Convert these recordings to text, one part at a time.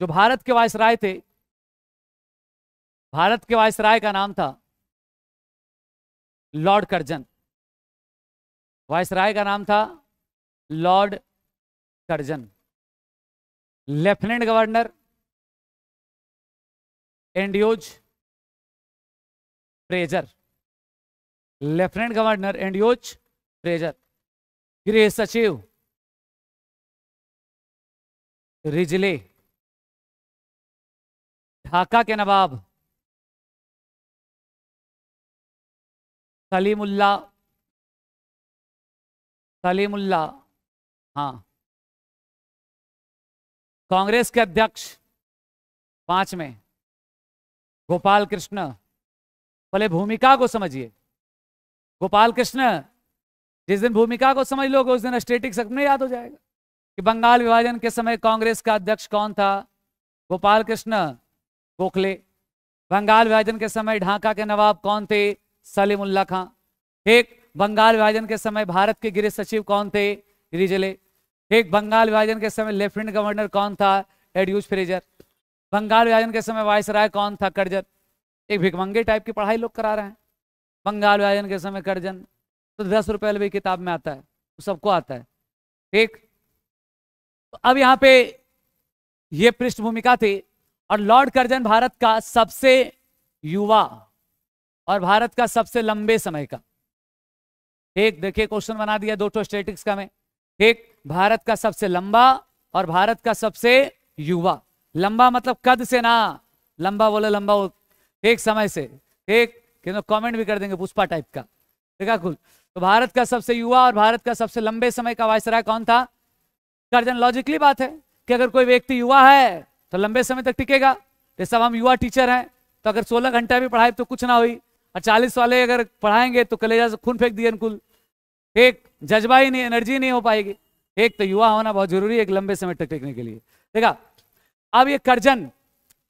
जो भारत के वायसराय थे भारत के वायसराय का नाम था लॉर्ड कर्जन वायसराय का नाम था lord Curzon lieutenant governor Andrew Fraser lieutenant governor Andrew Fraser गृह सचिव रिजले ढाका के नवाब सलीमुल्ला सलीमुल्ला हाँ कांग्रेस के अध्यक्ष पांच में गोपाल कृष्ण पहले भूमिका को समझिए गोपाल कृष्ण जिस दिन भूमिका को समझ लोगे उस दिन स्टेटिक में याद हो जाएगा कि बंगाल विभाजन के समय कांग्रेस का अध्यक्ष कौन था गोपाल कृष्ण गोखले बंगाल विभाजन के समय ढाका के नवाब कौन थे सलीमुल्ला खां एक बंगाल विभाजन के समय भारत के गृह सचिव कौन थे रिजले एक बंगाल विभाजन के समय लेफ्टिनेंट गवर्नर कौन था एडयूज फ्रेजर बंगाल विभाजन के समय राय कौन था करजन एक भिकमंगे टाइप की पढ़ाई लोग करा रहे हैं बंगाल विभाजन के समय करजन तो दस रुपये वाली किताब में आता है तो सबको आता है एक तो अब यहाँ पे ये पृष्ठभूमिका थी और लॉर्ड कर्जन भारत का सबसे युवा और भारत का सबसे लंबे समय का एक देखिए क्वेश्चन बना दिया दो टो स्टेटिक्स का मैं एक भारत का सबसे लंबा और भारत का सबसे युवा लंबा मतलब कद से ना लंबा बोले लंबा एक समय से एक कमेंट भी कर देंगे पुष्पा टाइप का देखा कुल तो भारत का सबसे युवा और भारत का सबसे लंबे समय का वायसराय कौन था कर्जन लॉजिकली बात है कि अगर कोई व्यक्ति युवा है तो लंबे समय तक टिकेगा जैसा हम युवा टीचर हैं तो अगर सोलह घंटा भी पढ़ाए तो कुछ ना हुई और चालीस वाले अगर पढ़ाएंगे तो कलेजा से खून फेंक दिए अनुकूल एक जज्बा ही नहीं एनर्जी नहीं हो पाएगी एक तो युवा होना बहुत जरूरी है एक लंबे समय तक टिकने के लिए देखा अब ये कर्जन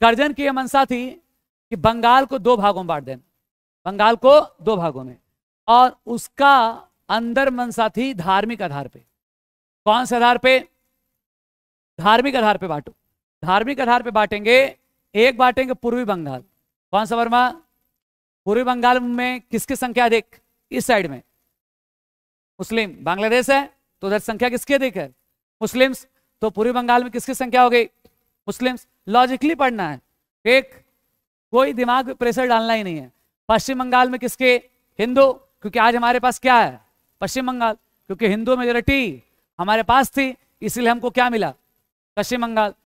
कर्जन की यह मंशा थी कि बंगाल को दो भागों में बांट दे बंगाल को दो भागों में और उसका अंदर मनसा थी धार्मिक आधार पे कौन से आधार पे धार्मिक आधार पे बांटो धार्मिक आधार पर बांटेंगे एक बांटेंगे पूर्वी बंगाल कौन सा वर्मा पूर्वी बंगाल में किसकी संख्या अधिक इस साइड में मुस्लिम बांग्लादेश है तो उधर संख्या किसकी अधिक है मुस्लिम्स तो पूर्वी बंगाल में किसकी संख्या हो गई मुस्लिम्स लॉजिकली पढ़ना है एक कोई दिमाग पे प्रेशर डालना ही नहीं है पश्चिम बंगाल में किसके हिंदू क्योंकि आज हमारे पास क्या है पश्चिम बंगाल क्योंकि हिंदू मेजोरिटी हमारे पास थी इसीलिए हमको क्या मिला पश्चिम बंगाल